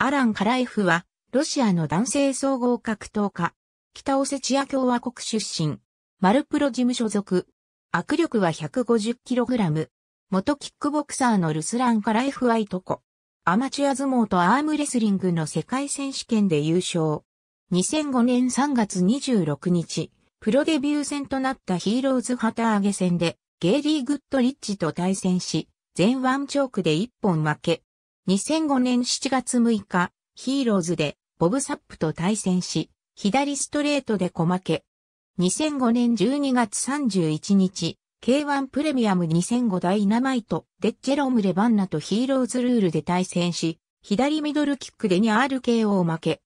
アラン・カラエフは、ロシアの男性総合格闘家、北オセチア共和国出身、マルプロ事務所属、握力は 150kg、元キックボクサーのルスラン・カラエフはいとこ、アマチュア相撲とアームレスリングの世界選手権で優勝。2005年3月26日、プロデビュー戦となったヒーローズ旗揚げ戦で、ゲイリー・グッドリッチと対戦し、全ワンチョークで一本負け、2005年7月6日、ヒーローズでボブ・サップと対戦し、左ストレートで小負け。2005年12月31日、K1 プレミアム2005ダイナマイトッジェロム・レバンナとヒーローズルールで対戦し、左ミドルキックで 2RK を負け。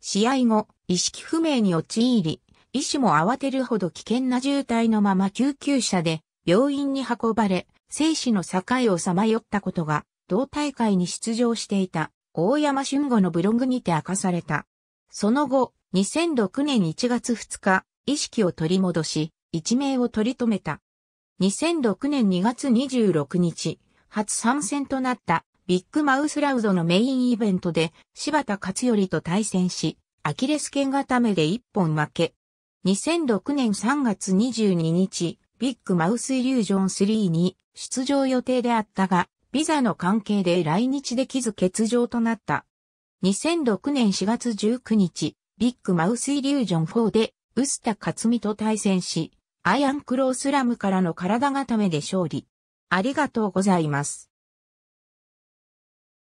試合後、意識不明に陥り、医師も慌てるほど危険な渋滞のまま救急車で病院に運ばれ、生死の境をさまよったことが同大会に出場していた大山俊吾のブログにて明かされた。その後、2006年1月2日、意識を取り戻し、一命を取り留めた。2006年2月26日、初参戦となったビッグマウスラウドのメインイベントで柴田勝頼と対戦し、アキレス腱固めで一本負け。2006年3月22日、ビッグマウスイリュージョン3に出場予定であったが、ビザの関係で来日できず欠場となった。2006年4月19日、ビッグマウスイリュージョン4で、臼田克ミと対戦し、アイアンクロースラムからの体固めで勝利。ありがとうございます。